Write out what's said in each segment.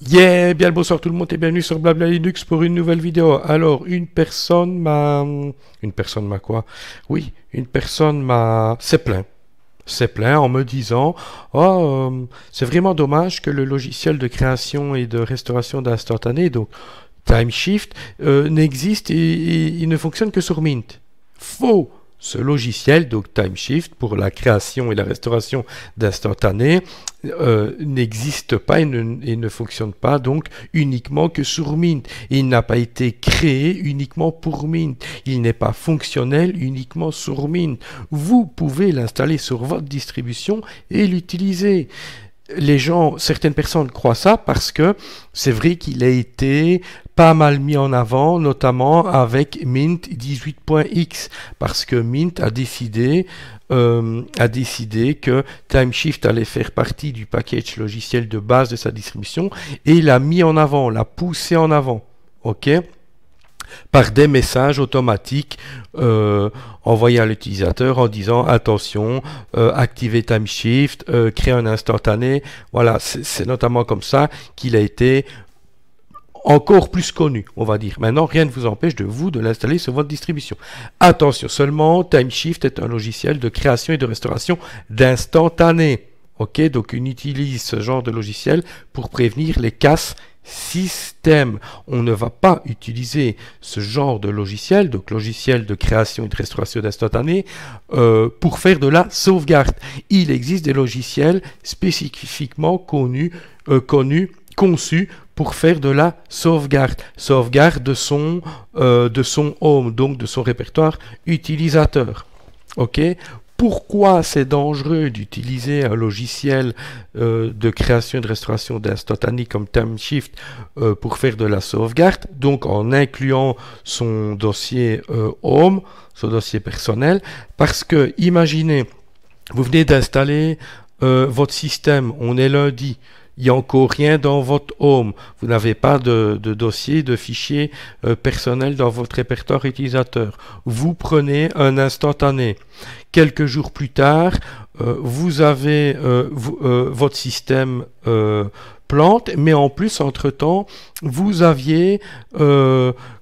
Yeah, bien le bonsoir tout le monde et bienvenue sur Blabla Linux pour une nouvelle vidéo. Alors, une personne m'a... Une personne m'a quoi Oui, une personne m'a... C'est plein. C'est plein en me disant « Oh, euh, c'est vraiment dommage que le logiciel de création et de restauration d'instantané, donc Time Shift, euh, n'existe et, il ne fonctionne que sur Mint. » Faux ce logiciel, donc TimeShift, pour la création et la restauration d'instantanés, euh, n'existe pas et ne, et ne, fonctionne pas donc uniquement que sur Mint. Il n'a pas été créé uniquement pour Mint. Il n'est pas fonctionnel uniquement sur Mint. Vous pouvez l'installer sur votre distribution et l'utiliser les gens, certaines personnes croient ça parce que c'est vrai qu'il a été pas mal mis en avant, notamment avec Mint 18.x, parce que Mint a décidé, euh, a décidé que TimeShift allait faire partie du package logiciel de base de sa distribution et il a mis en avant, l'a poussé en avant. ok par des messages automatiques euh, envoyés à l'utilisateur en disant attention, euh, activez Timeshift, euh, créez un instantané. Voilà, c'est notamment comme ça qu'il a été encore plus connu, on va dire. Maintenant, rien ne vous empêche de vous de l'installer sur votre distribution. Attention seulement, TimeShift est un logiciel de création et de restauration d'instantané. Ok, donc on utilise ce genre de logiciel pour prévenir les casses système. On ne va pas utiliser ce genre de logiciel, donc logiciel de création et de restauration instantanée, euh, pour faire de la sauvegarde. Il existe des logiciels spécifiquement connus, euh, connus conçus pour faire de la sauvegarde, sauvegarde de son, euh, de son home, donc de son répertoire utilisateur. OK pourquoi c'est dangereux d'utiliser un logiciel euh, de création et de restauration d'instantané comme TimeShift euh, pour faire de la sauvegarde, donc en incluant son dossier euh, Home, son dossier personnel, parce que imaginez, vous venez d'installer votre système, on est lundi, il n'y a encore rien dans votre home. Vous n'avez pas de, dossier, de fichier euh, personnel dans votre répertoire utilisateur. Vous prenez un instantané. Quelques jours plus tard, euh, vous avez euh, votre système plante, mais en plus, entre-temps, vous aviez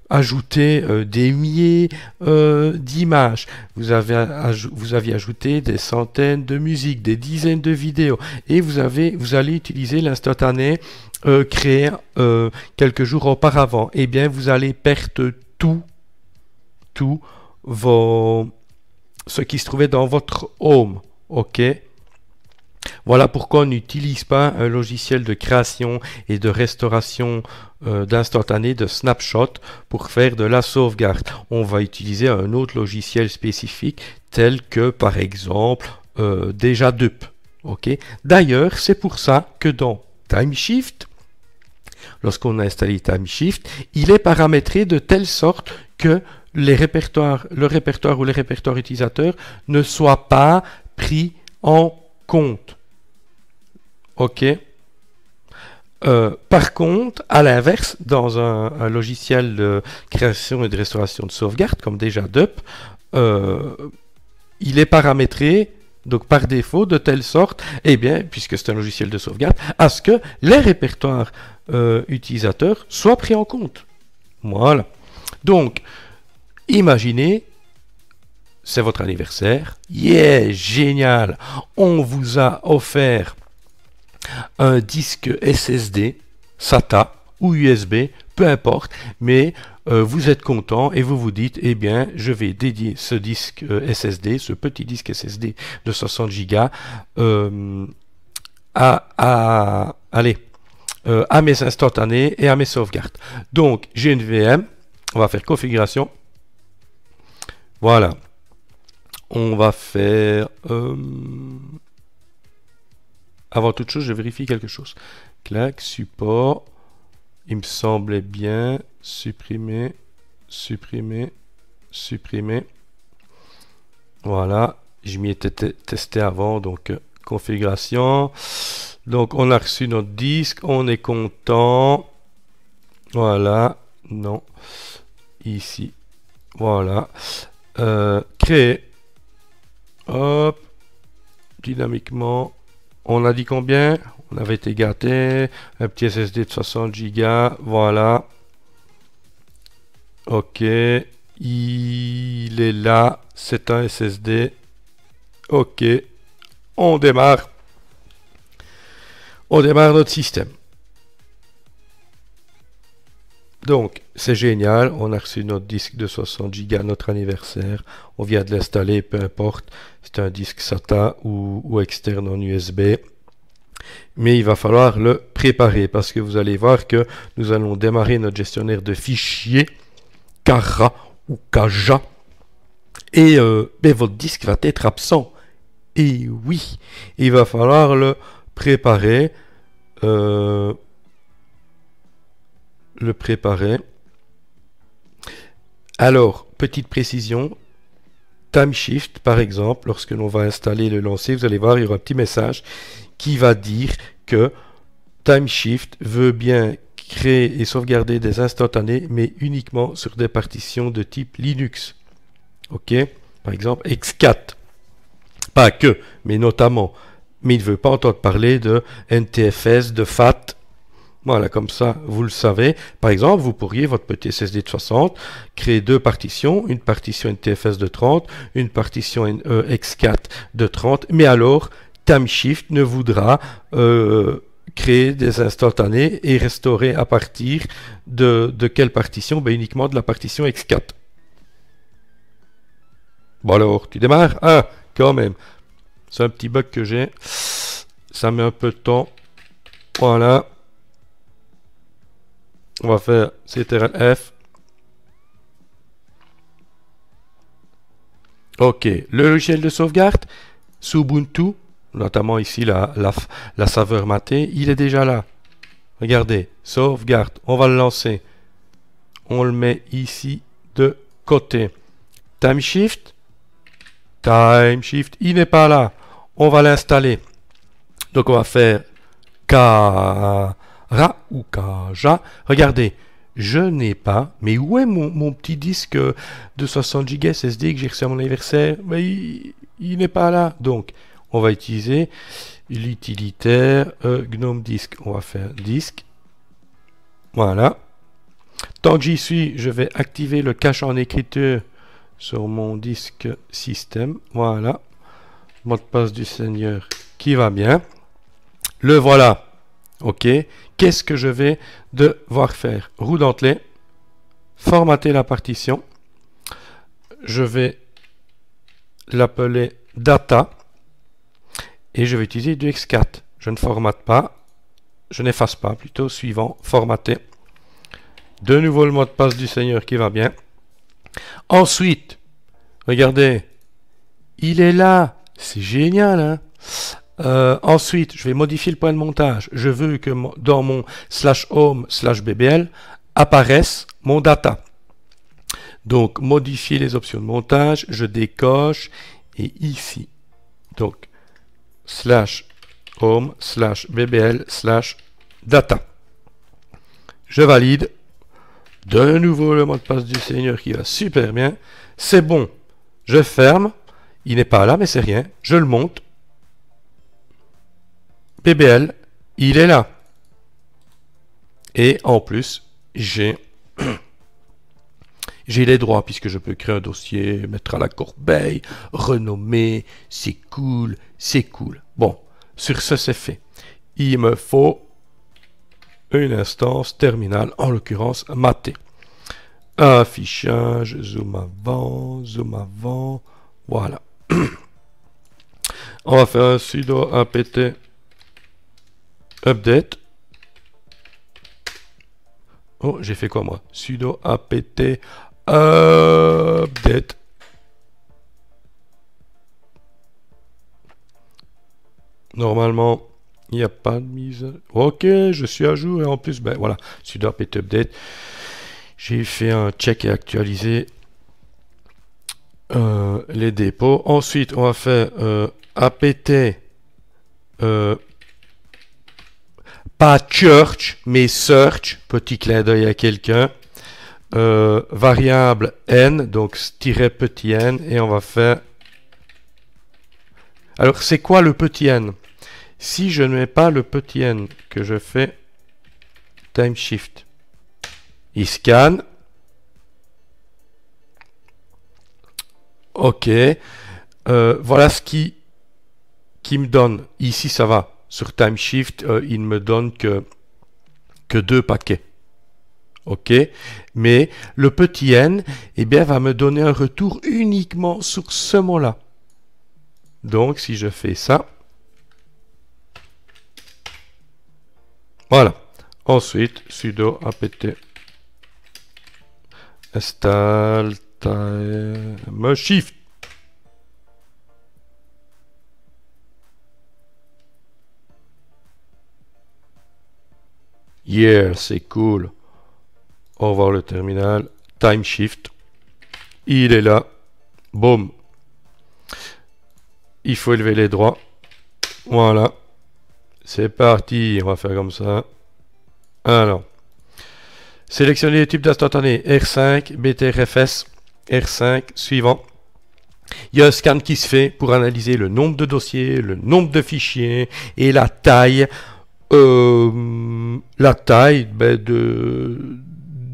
ajouter euh, des milliers euh, d'images, vous, avez vous aviez ajouté des centaines de musiques, des dizaines de vidéos, et vous, avez, vous allez utiliser l'instantané euh, créé quelques jours auparavant. et eh bien, vous allez perdre tout, tout vos, ce qui se trouvait dans votre home. OK voilà pourquoi on n'utilise pas un logiciel de création et de restauration euh, d'instantané, de snapshot, pour faire de la sauvegarde. On va utiliser un autre logiciel spécifique, tel que par exemple euh, déjà DUP. D'ailleurs, c'est pour ça que dans TimeShift, lorsqu'on a installé TimeShift, il est paramétré de telle sorte que le répertoire ou les répertoires utilisateurs ne soient pas pris en compte. Ok. Euh, par contre, à l'inverse, dans un, logiciel de création et de restauration de sauvegarde, comme déjà DUP, euh, il est paramétré donc par défaut de telle sorte, eh bien, puisque c'est un logiciel de sauvegarde, à ce que les répertoires euh, utilisateurs soient pris en compte. Voilà. Donc, imaginez, c'est votre anniversaire. Yeah, génial. On vous a offert un disque SSD, SATA ou USB, peu importe, mais euh, vous êtes content et vous vous dites, eh bien, je vais dédier ce disque euh, SSD, ce petit disque SSD de 60 Go euh, à, à mes instantanés et à mes sauvegardes. Donc, j'ai une VM, on va faire configuration. Voilà. On va faire... Avant toute chose, je vérifie quelque chose. Clac, support. Il me semblait bien supprimer, supprimer, supprimer. Voilà, je m'y étais testé avant, donc euh, configuration. Donc on a reçu notre disque, on est content. Voilà, non, ici, voilà. Euh, créer, hop, dynamiquement, on a dit combien On avait été gâté. Un petit SSD de 60 Go. Voilà. Ok. Il est là. C'est un SSD. Ok. On démarre. On démarre notre système. Donc, c'est génial, on a reçu notre disque de 60 Go, notre anniversaire, on vient de l'installer, peu importe, c'est un disque SATA ou, externe en USB, mais il va falloir le préparer parce que vous allez voir que nous allons démarrer notre gestionnaire de fichiers Cara ou Kaja et euh, ben, votre disque va être absent. Et oui, il va falloir le préparer. Euh, le préparer. Alors, petite précision, Timeshift, par exemple, lorsque l'on va installer le lancer, vous allez voir, il y aura un petit message qui va dire que Timeshift veut bien créer et sauvegarder des instantanés, mais uniquement sur des partitions de type Linux. OK Par exemple, X4. Pas que, mais notamment. Mais il ne veut pas entendre parler de NTFS, de FAT, voilà, comme ça, vous le savez. Par exemple, vous pourriez, votre petit SSD de 60, créer deux partitions, une partition NTFS de 30, une partition e X4 de 30, mais alors, TimeShift ne voudra euh, créer des instantanés et restaurer à partir de, de quelle partition ben Uniquement de la partition X4. Bon alors, tu démarres Ah, quand même. C'est un petit bug que j'ai. Ça met un peu de temps. Voilà. On va faire CTRL F. Ok, le logiciel de sauvegarde, Subuntu. Ubuntu, notamment ici la, la, la saveur matée, il est déjà là. Regardez, sauvegarde, on va le lancer. On le met ici de côté. Time Shift, Time Shift, il n'est pas là. On va l'installer. Donc on va faire K ra Regardez, je n'ai pas, mais où est mon, petit disque de 60 Go SSD que j'ai reçu à mon anniversaire mais Il, n'est pas là. Donc, on va utiliser l'utilitaire euh, GNOME Disk. On va faire disque. Voilà. Tant que j'y suis, je vais activer le cache en écriture sur mon disque système. Voilà. Mot de passe du Seigneur qui va bien. Le voilà. OK Qu'est-ce que je vais devoir faire Roue dentelée, formater la partition. Je vais l'appeler data et je vais utiliser du X4. Je ne formate pas, je n'efface pas, plutôt suivant, formater. De nouveau le mot de passe du Seigneur qui va bien. Ensuite, regardez, il est là. C'est génial. Hein euh, ensuite, je vais modifier le point de montage. Je veux que dans mon slash home slash bbl apparaisse mon data. Donc, modifier les options de montage, je décoche et ici, donc, slash home slash bbl slash data. Je valide. De nouveau le mot de passe du Seigneur qui va super bien. C'est bon. Je ferme. Il n'est pas là, mais c'est rien. Je le monte. PBL, il est là. Et en plus, j'ai j'ai les droits puisque je peux créer un dossier, mettre à la corbeille, renommer, c'est cool, c'est cool. Bon, sur ce, c'est fait. Il me faut une instance terminale, en l'occurrence maté. Affichage, zoom avant, zoom avant, voilà. On va faire un sudo apt update. Oh, j'ai fait quoi moi sudo apt update. Normalement, il n'y a pas de mise. Ok, je suis à jour et en plus, ben voilà, sudo apt update. J'ai fait un check et actualisé euh, les dépôts. Ensuite, on va faire euh, apt euh, pas church, mais search, petit clin d'œil à quelqu'un, euh, variable n, donc tiret petit n, et on va faire... Alors, c'est quoi le petit n Si je ne mets pas le petit n, que je fais time shift, il scanne. Ok. Euh, voilà ce qui, qui me donne. Ici, ça va sur TimeShift, shift, euh, il me donne que, que deux paquets. OK Mais le petit n, eh bien, va me donner un retour uniquement sur ce mot-là. Donc, si je fais ça, voilà. Ensuite, sudo apt install time shift. Yeah, c'est cool. Au revoir le terminal. Time Shift. Il est là. Boom. Il faut élever les droits. Voilà. C'est parti. On va faire comme ça. Alors. Sélectionnez les types d'instantané. R5, BTRFS, R5, suivant. Il y a un scan qui se fait pour analyser le nombre de dossiers, le nombre de fichiers et la taille. Euh, la taille ben, de,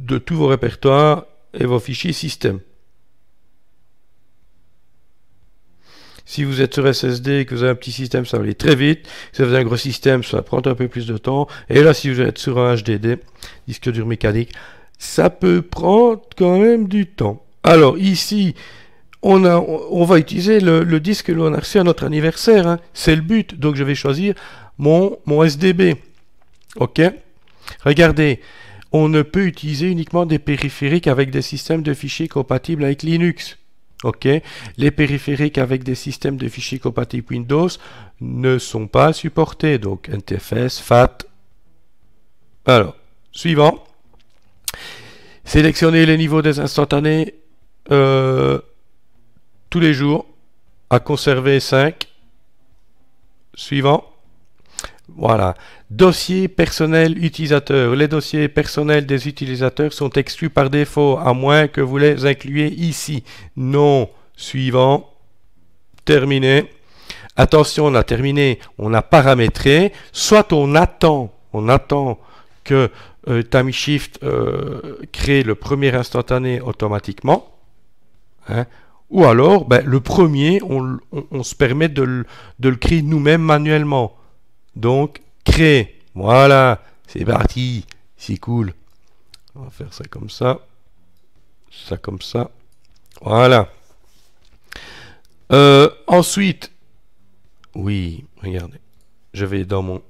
de tous vos répertoires et vos fichiers système. Si vous êtes sur SSD et que vous avez un petit système, ça va aller très vite. Si vous avez un gros système, ça va prendre un peu plus de temps. Et là, si vous êtes sur un HDD, disque dur mécanique, ça peut prendre quand même du temps. Alors ici, on, a, on va utiliser le, disque que l'on a reçu à notre anniversaire. Hein. C'est le but. Donc je vais choisir mon, SDB. OK Regardez, on ne peut utiliser uniquement des périphériques avec des systèmes de fichiers compatibles avec Linux. OK Les périphériques avec des systèmes de fichiers compatibles Windows ne sont pas supportés. Donc NTFS, FAT. Alors, suivant. Sélectionnez les niveaux des instantanés euh, tous les jours. À conserver 5. Suivant. Voilà. Dossier personnel utilisateur. Les dossiers personnels des utilisateurs sont exclus par défaut, à moins que vous les incluiez ici. Non. Suivant. Terminé. Attention, on a terminé. On a paramétré. Soit on attend, on attend que euh, TimeShift euh, crée le premier instantané automatiquement. Hein, ou alors, ben, le premier, on, se permet de, de le créer nous-mêmes manuellement. Donc, créer. Voilà, c'est parti. C'est cool. On va faire ça comme ça. Ça comme ça. Voilà. Euh, ensuite, oui, regardez. Je vais dans mon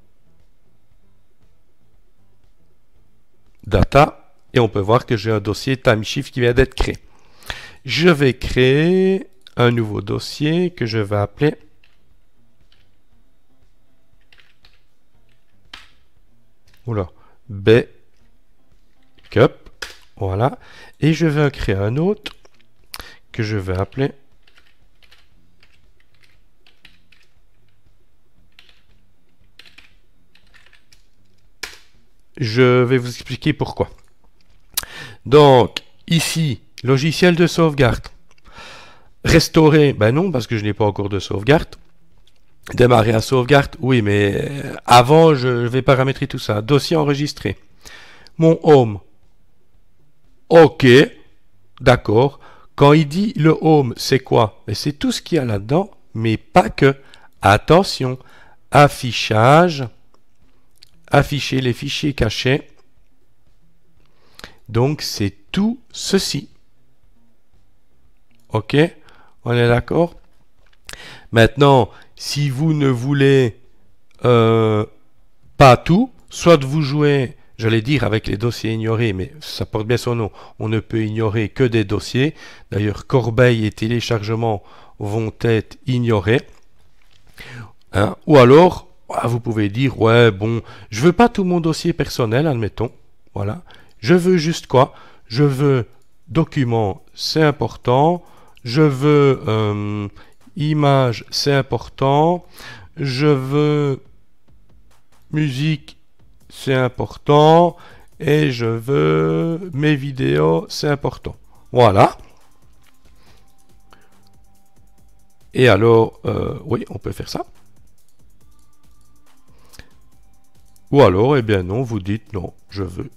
data et on peut voir que j'ai un dossier timeshift qui vient d'être créé. Je vais créer un nouveau dossier que je vais appeler Oula, cup, Voilà. Et je vais créer un autre que je vais appeler je vais vous expliquer pourquoi. Donc, ici, logiciel de sauvegarde. Restaurer, ben non, parce que je n'ai pas encore de sauvegarde. Démarrer à sauvegarde, oui, mais euh, avant, je vais paramétrer tout ça. Dossier enregistré. Mon home. Ok, d'accord. Quand il dit le home, c'est quoi C'est tout ce qu'il y a là-dedans, mais pas que. Attention, affichage, afficher les fichiers cachés. Donc, c'est tout ceci. Ok, on est d'accord Maintenant, si vous ne voulez euh, pas tout, soit vous jouez, j'allais dire avec les dossiers ignorés, mais ça porte bien son nom, on ne peut ignorer que des dossiers. D'ailleurs, corbeille et téléchargement vont être ignorés. Hein, ou alors, ah, vous pouvez dire, ouais, bon, je veux pas tout mon dossier personnel, admettons. Voilà. Je veux juste quoi Je veux documents, c'est important. Je veux euh, Image, c'est important. Je veux musique, c'est important. Et je veux mes vidéos, c'est important. Voilà. Et alors, euh, oui, on peut faire ça. Ou alors, eh bien non, vous dites non, je veux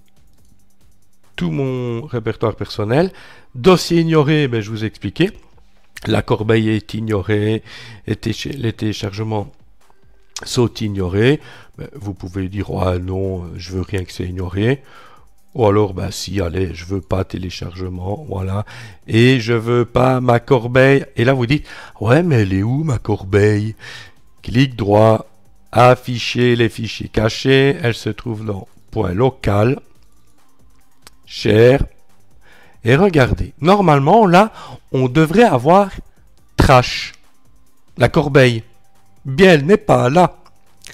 tout mon répertoire personnel. Dossier ignoré, Mais ben, je vous ai expliqué. La corbeille est ignorée, les téléchargements sont ignorés. Ben, vous pouvez dire, oh, non, je veux rien que c'est ignoré. Ou alors, bah si, allez, je veux pas téléchargement, voilà. Et je veux pas ma corbeille. Et là, vous dites, ouais, mais elle est où ma corbeille Clic droit, afficher les fichiers cachés. Elle se trouve dans point local, share, et regardez, normalement, là, on devrait avoir trash, la corbeille. Bien, elle n'est pas là.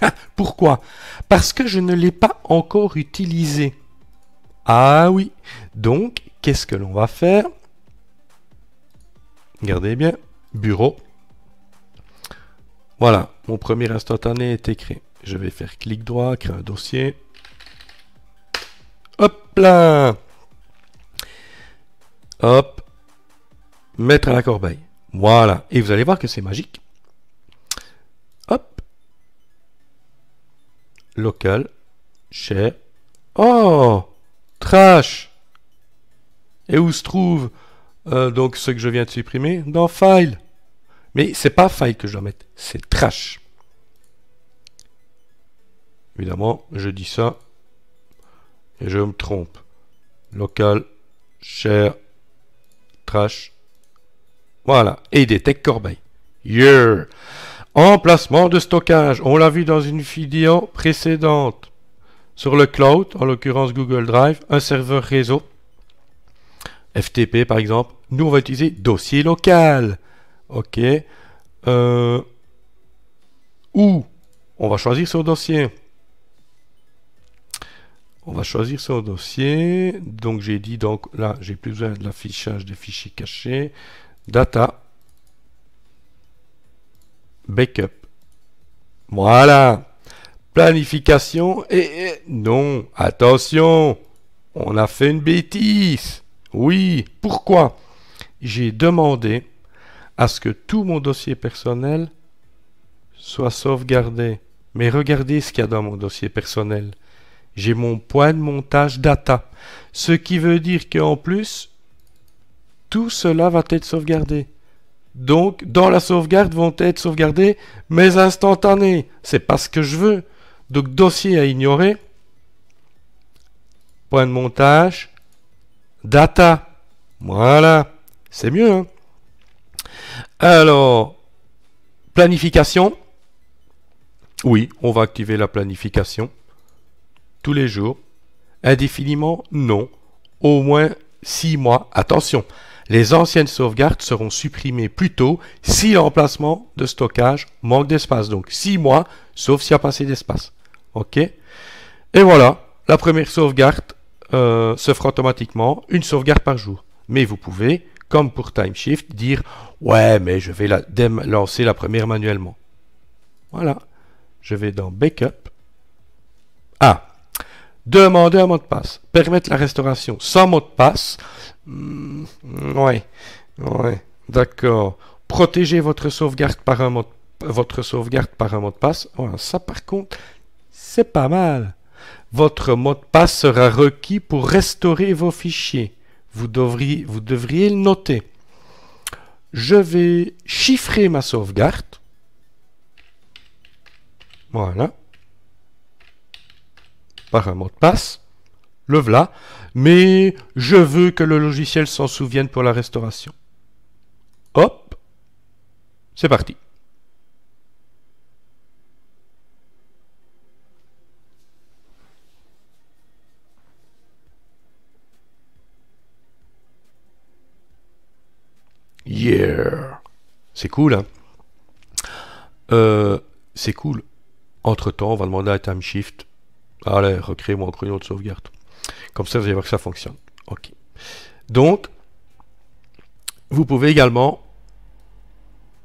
Ah, pourquoi Parce que je ne l'ai pas encore utilisée. Ah oui. Donc, qu'est-ce que l'on va faire Regardez bien. Bureau. Voilà, mon premier instantané est écrit. Je vais faire clic droit, créer un dossier. Hop là hop, mettre à la corbeille. Voilà. Et vous allez voir que c'est magique. Hop. Local. Share. Oh Trash Et où se trouve euh, donc ce que je viens de supprimer Dans File. Mais c'est pas File que je dois mettre, c'est Trash. Évidemment, je dis ça et je me trompe. Local, share, voilà. Et il détecte corbeille. Yeah. Emplacement de stockage. On l'a vu dans une vidéo précédente. Sur le cloud, en l'occurrence Google Drive, un serveur réseau, FTP par exemple, nous on va utiliser dossier local. OK. Euh, où on va choisir son dossier on va choisir son dossier. Donc j'ai dit, donc là, j'ai plus besoin de l'affichage des fichiers cachés. Data. Backup. Voilà. Planification et, et... Non, attention, on a fait une bêtise. Oui, pourquoi J'ai demandé à ce que tout mon dossier personnel soit sauvegardé. Mais regardez ce qu'il y a dans mon dossier personnel j'ai mon point de montage data. Ce qui veut dire qu'en plus, tout cela va être sauvegardé. Donc, dans la sauvegarde vont être sauvegardés mes instantanés. C'est pas ce que je veux. Donc, dossier à ignorer. Point de montage. Data. Voilà. C'est mieux. Hein. Alors, planification. Oui, on va activer la planification tous les jours, indéfiniment, non, au moins six mois. Attention, les anciennes sauvegardes seront supprimées plus tôt si l'emplacement de stockage manque d'espace. Donc 6 mois, sauf s'il y a passé d'espace. OK Et voilà, la première sauvegarde euh, se fera automatiquement, une sauvegarde par jour. Mais vous pouvez, comme pour TimeShift, dire « Ouais, mais je vais la lancer la première manuellement. » Voilà. Je vais dans « Backup ». Ah, Demander un mot de passe. Permettre la restauration sans mot de passe. Hmm, oui, ouais. D'accord. Protéger votre sauvegarde par un mot de, votre sauvegarde par un mot de passe. ça, par contre, c'est pas mal. Votre mot de passe sera requis pour restaurer vos fichiers. Vous devriez, vous devriez le noter. Je vais chiffrer ma sauvegarde. Voilà par un mot de passe. Le voilà. Mais je veux que le logiciel s'en souvienne pour la restauration. Hop. C'est parti. Yeah! C'est cool, hein? Euh, c'est cool. Entre temps, on va demander à TimeShift Allez, recréez-moi encore de sauvegarde. Comme ça, vous allez voir que ça fonctionne. OK. Donc, vous pouvez également...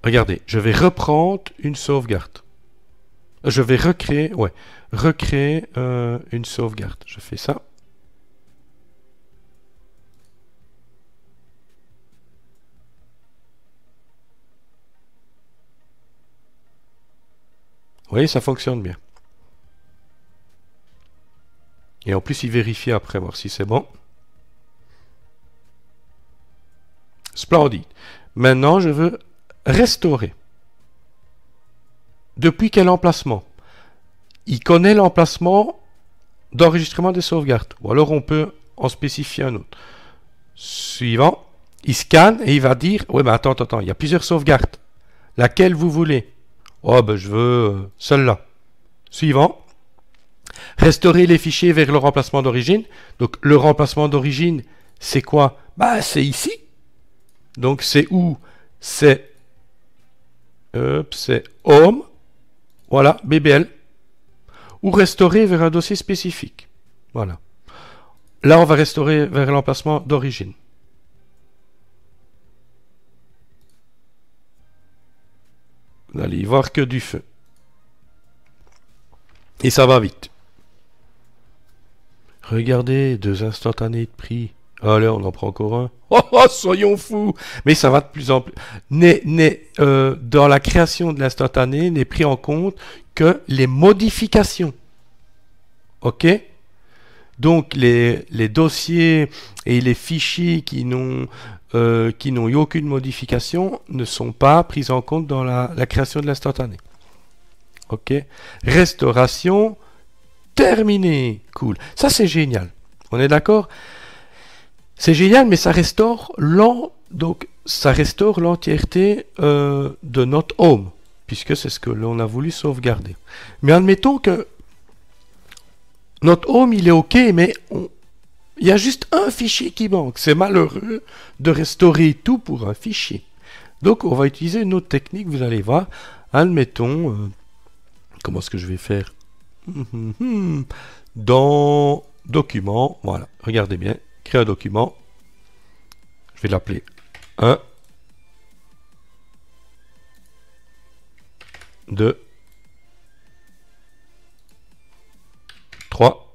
Regardez, je vais reprendre une sauvegarde. Je vais recréer... Ouais, recréer euh, une sauvegarde. Je fais ça. Vous voyez, ça fonctionne bien. Et en plus, il vérifie après, voir si c'est bon. Splendide. Maintenant, je veux restaurer. Depuis quel emplacement Il connaît l'emplacement d'enregistrement des sauvegardes. Ou alors, on peut en spécifier un autre. Suivant. Il scanne et il va dire, oui, mais attends, attends, il y a plusieurs sauvegardes. Laquelle vous voulez Oh, ben, je veux euh, celle-là. Suivant. Restaurer les fichiers vers le remplacement d'origine. Donc le remplacement d'origine, c'est quoi Bah c'est ici. Donc c'est où C'est home. Voilà, BBL. Ou restaurer vers un dossier spécifique. Voilà. Là, on va restaurer vers l'emplacement d'origine. Vous y voir que du feu. Et ça va vite. Regardez, deux instantanés de prix. Allez, on en prend encore un. Oh, oh, soyons fous Mais ça va de plus en plus. né euh, dans la création de l'instantané, n'est pris en compte que les modifications. OK donc les, dossiers et les fichiers euh, qui n'ont eu aucune modification ne sont pas pris en compte dans la, la création de l'instantané. Ok. Restauration, terminé. Cool. Ça, c'est génial. On est d'accord C'est génial, mais ça restaure l'ent... donc ça restaure l'entièreté euh, de notre home, puisque c'est ce que l'on a voulu sauvegarder. Mais admettons que notre home, il est OK, mais il y a juste un fichier qui manque. C'est malheureux de restaurer tout pour un fichier. Donc, on va utiliser une autre technique, vous allez voir. Admettons, euh, comment est-ce que je vais faire Mhm. dans document, voilà, regardez bien, créer un document, je vais l'appeler 1, 2, 3,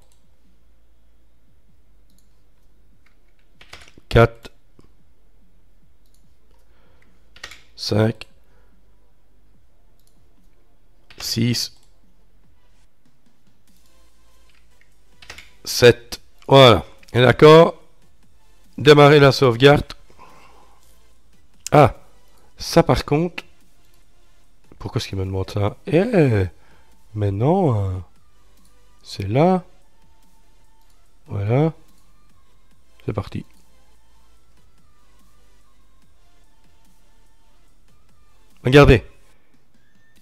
4, 5, 6, 7. Voilà. D'accord. Démarrer la sauvegarde. Ah. Ça par contre. Pourquoi est-ce qu'il me demande ça Eh maintenant, Mais non hein. C'est là. Voilà. C'est parti. Regardez.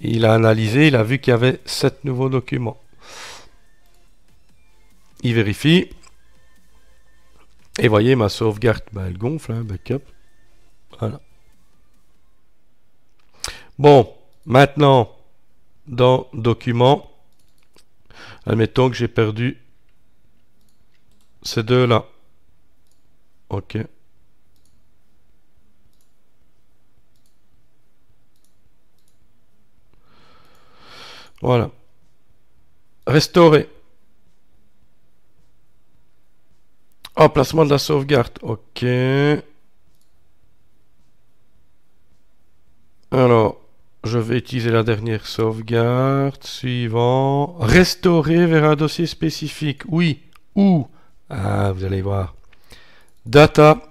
Il a analysé, il a vu qu'il y avait sept nouveaux documents il vérifie. Et voyez, ma sauvegarde, ben, elle gonfle, un hein, backup. Voilà. Bon, maintenant, dans Documents, admettons que j'ai perdu ces deux-là. Ok. Voilà. Restaurer. Ah, placement de la sauvegarde ok alors, je vais utiliser la dernière sauvegarde. Suivant. Restaurer vers un dossier spécifique. Oui. Où Ah, vous allez voir. Data.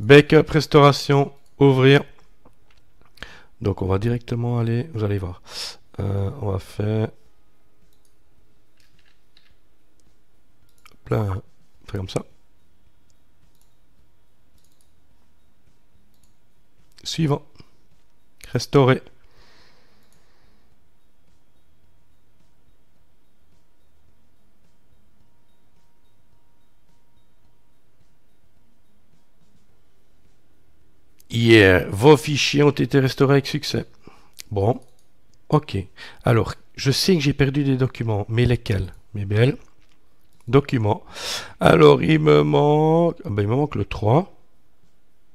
Backup restauration. Ouvrir. Donc, on va directement aller... Vous allez voir. Euh, on va faire... Plein. comme ça. Suivant. Restaurer. Yeah, vos fichiers ont été restaurés avec succès. Bon, ok. Alors, je sais que j'ai perdu des documents, mais lesquels Mes belles. Documents. Alors, il me manque... Ah ben, il me manque le 3.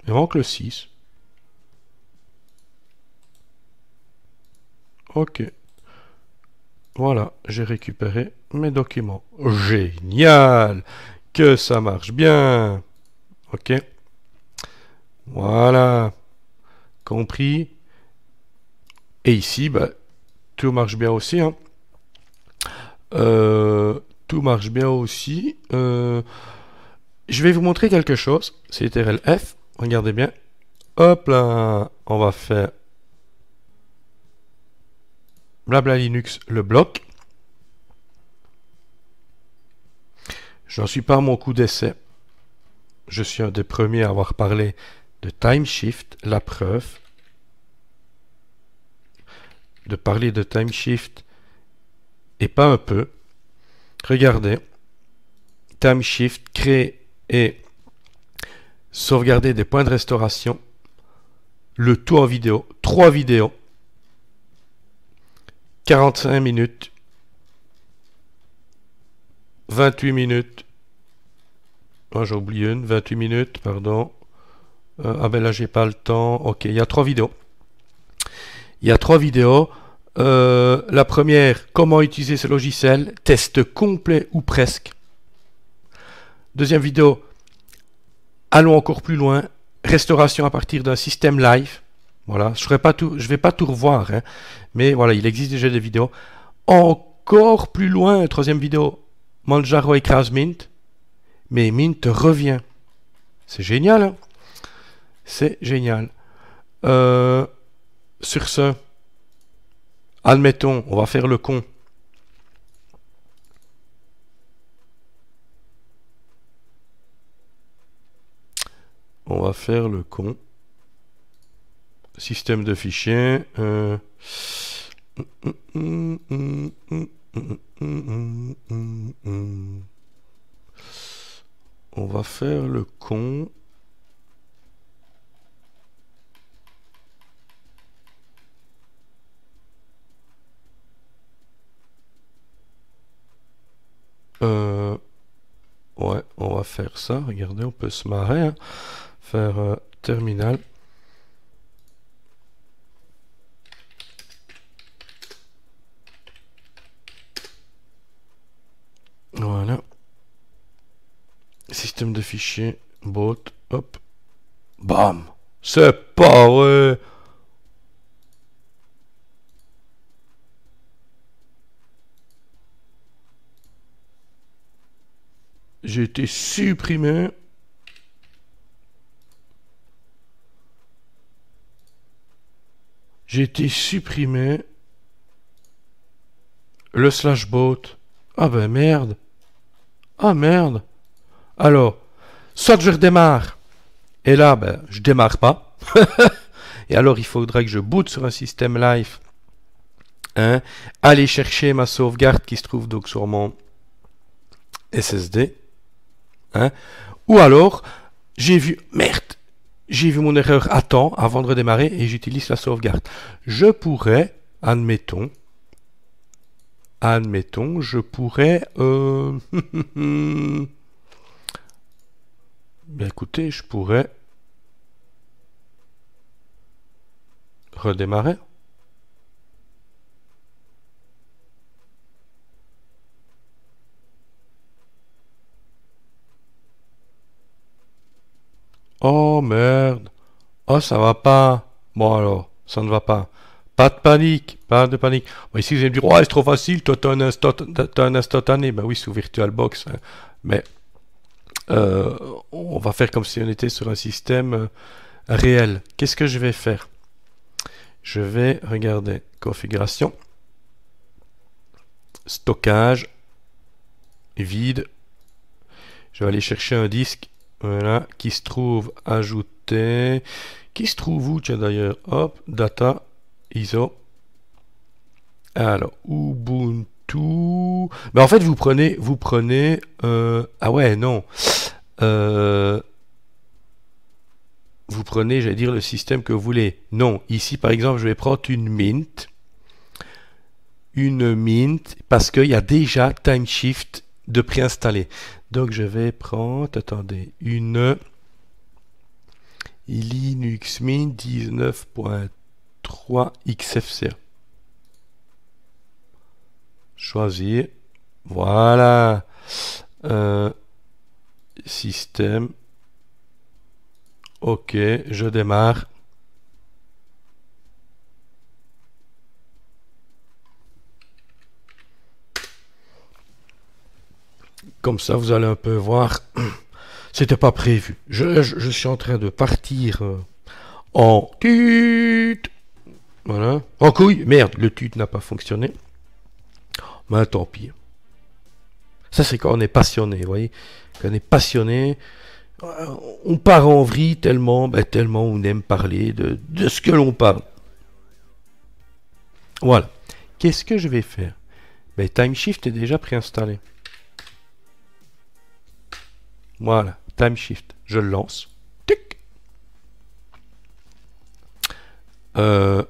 Il me manque le 6. Ok. Voilà, j'ai récupéré mes documents. Génial Que ça marche bien Ok. Voilà. Compris. Et ici, bah, tout marche bien aussi. Hein. Euh, tout marche bien aussi. Euh, je vais vous montrer quelque chose. C'est F. Regardez bien. Hop là. On va faire Blabla Linux le bloque. J'en suis pas à mon coup d'essai. Je suis un des premiers à avoir parlé de time shift, la preuve. De parler de time shift et pas un peu. Regardez, time shift, créer et sauvegarder des points de restauration. Le tout en vidéo, trois vidéos 45 minutes, 28 minutes, oh, j'ai oublié une, 28 minutes, pardon. Euh, ah ben là, j'ai pas le temps. Ok, il y a trois vidéos. Il y a trois vidéos. Euh, la première, comment utiliser ce logiciel, test complet ou presque. Deuxième vidéo, allons encore plus loin, restauration à partir d'un système live. Voilà, je ne tout, vais pas tout revoir, hein. mais voilà, il existe déjà des vidéos. Encore plus loin, troisième vidéo, Manjaro écrase Mint, mais Mint revient. C'est génial, hein c'est génial. Euh, sur ce, admettons, on va faire le con. On va faire le con système de fichiers. Euh, on va faire le con. Euh, ouais, on va faire ça. Regardez, on peut se marrer. Hein. Faire euh, terminal. Système de fichiers. Bot. Hop. Bam. C'est pas vrai. J'ai été supprimé. J'ai été supprimé. Le slash bot. Ah ben merde. Ah merde. Alors, soit je redémarre, et là, ben, je démarre pas. et alors, il faudrait que je boot sur un système live. Hein, aller chercher ma sauvegarde qui se trouve donc sur mon SSD. Hein, ou alors, j'ai vu, merde, j'ai vu mon erreur à temps avant de redémarrer et j'utilise la sauvegarde. Je pourrais, admettons, admettons, je pourrais, euh, Ben, écoutez, je pourrais redémarrer. Oh merde. Oh ça va pas. Bon alors, ça ne va pas. Pas de panique, pas de panique. ici, vous allez me dire, oh, c'est trop facile, toi, t'as un instantané. Ben oui, sous VirtualBox. Hein. Mais euh, on va faire comme si on était sur un système euh, réel. Qu'est-ce que je vais faire Je vais regarder configuration, stockage, vide. Je vais aller chercher un disque voilà, qui se trouve ajouté, qui se trouve où tiens d'ailleurs, hop, data, ISO. Alors, Ubuntu tout. Mais en fait, vous prenez, vous prenez. Euh, ah ouais, non. Euh, vous prenez, j'allais dire, le système que vous voulez. Non, ici, par exemple, je vais prendre une mint. Une mint, parce qu'il y a déjà TimeShift de préinstallé. Donc, je vais prendre, attendez, une Linux Mint 19.3 XFCE choisir. Voilà. Euh, système. Ok, je démarre. Comme ça, vous allez un peu voir. C'était pas prévu. Je, je, suis en train de partir euh, en tut. Voilà. En oh, couille. Merde, le tut n'a pas fonctionné. Mais ben, tant pis. Ça, c'est quand on est passionné, vous voyez. Quand on est passionné, euh, on part en vrille tellement, ben, tellement on aime parler de, ce que l'on parle. Voilà. Qu'est-ce que je vais faire ben, Shift est déjà préinstallé. Voilà, Time Shift. Je le lance. Tic. Euh,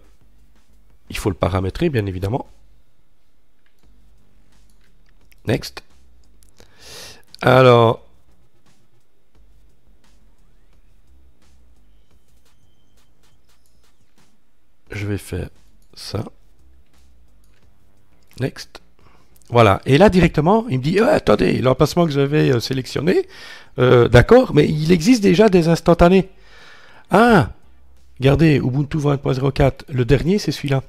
il faut le paramétrer, bien évidemment. Next. Alors. Je vais faire ça. Next. Voilà. Et là, directement, il me dit, ah, attendez, l'emplacement que j'avais euh, sélectionné, euh, d'accord, mais il existe déjà des instantanés. Ah, regardez, Ubuntu 20.04, le dernier, c'est celui-là.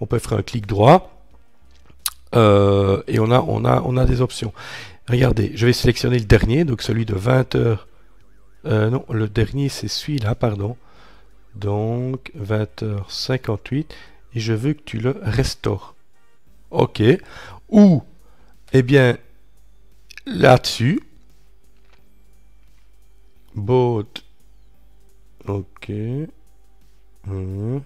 On peut faire un clic droit, euh, et on a, on, a, on a des options. Regardez, je vais sélectionner le dernier, donc celui de 20 h euh, non, le dernier c'est celui-là, pardon. Donc 20h58 et je veux que tu le restaures. Ok. Ou, eh bien, là-dessus, boat. Ok. Hum.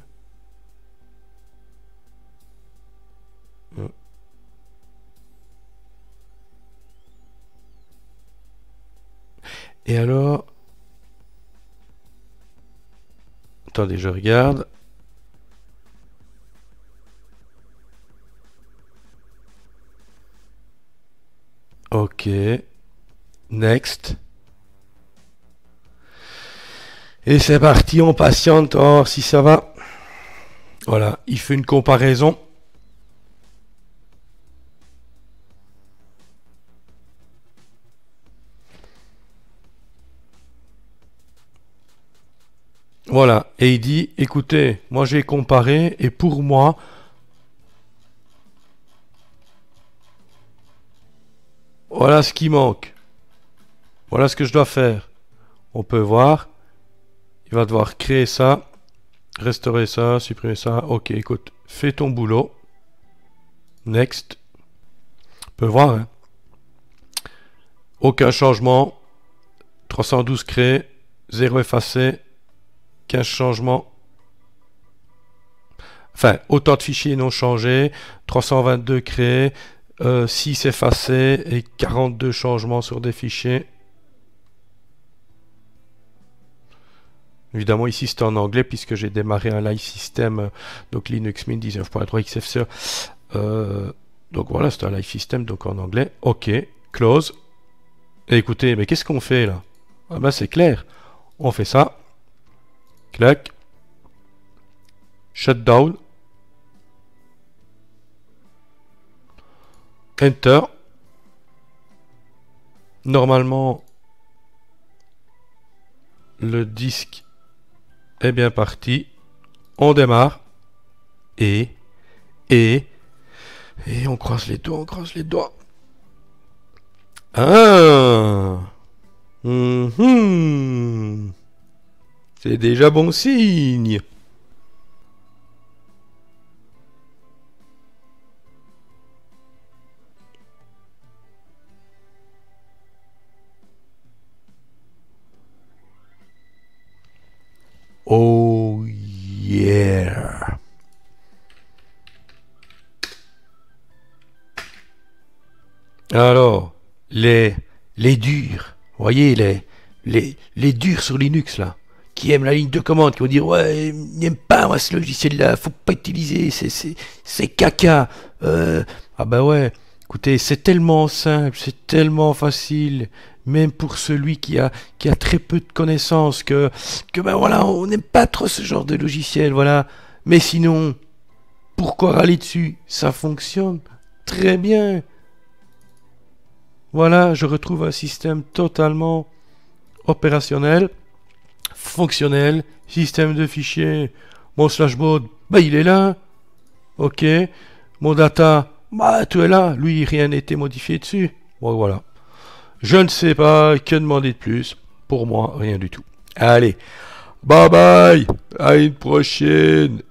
Et alors... Attendez, je regarde. Ok. Next. Et c'est parti, on patiente. Oh, si ça va. Voilà, il fait une comparaison. Voilà, et il dit, écoutez, moi j'ai comparé, et pour moi, voilà ce qui manque. Voilà ce que je dois faire. On peut voir, il va devoir créer ça, restaurer ça, supprimer ça. Ok, écoute, fais ton boulot. Next. On peut voir, hein. Aucun changement. 312 créé, 0 effacé, changement changements. Enfin, autant de fichiers non changés, 322 créés, 6 euh, effacés et 42 changements sur des fichiers. Évidemment, ici c'est en anglais puisque j'ai démarré un live system, euh, donc Linux Mint 19.3 XFCE. Euh, donc voilà, c'est un live système donc en anglais. Ok, close. écoutez, mais qu'est-ce qu'on fait là Ah ben c'est clair, on fait ça. Clac. Shutdown. Enter. Normalement, le disque est bien parti. On démarre. Et, et, et on croise les doigts, on croise les doigts. Ah hum c'est déjà bon signe. Oh yeah. Alors, les les durs, voyez les les les durs sur Linux là qui aiment la ligne de commande, qui vont dire ouais, n'aime pas ce logiciel-là, faut pas utiliser, c'est caca. Euh, ah ben ouais, écoutez, c'est tellement simple, c'est tellement facile, même pour celui qui a qui a très peu de connaissances, que que ben voilà, on n'aime pas trop ce genre de logiciel, voilà. Mais sinon, pourquoi râler dessus Ça fonctionne très bien. Voilà, je retrouve un système totalement opérationnel fonctionnel, système de fichiers, mon slashboard, bah il est là, ok, mon data, bah tout est là, lui rien n'a été modifié dessus, bon voilà. Je ne sais pas que demander de plus, pour moi rien du tout. Allez, bye bye, à une prochaine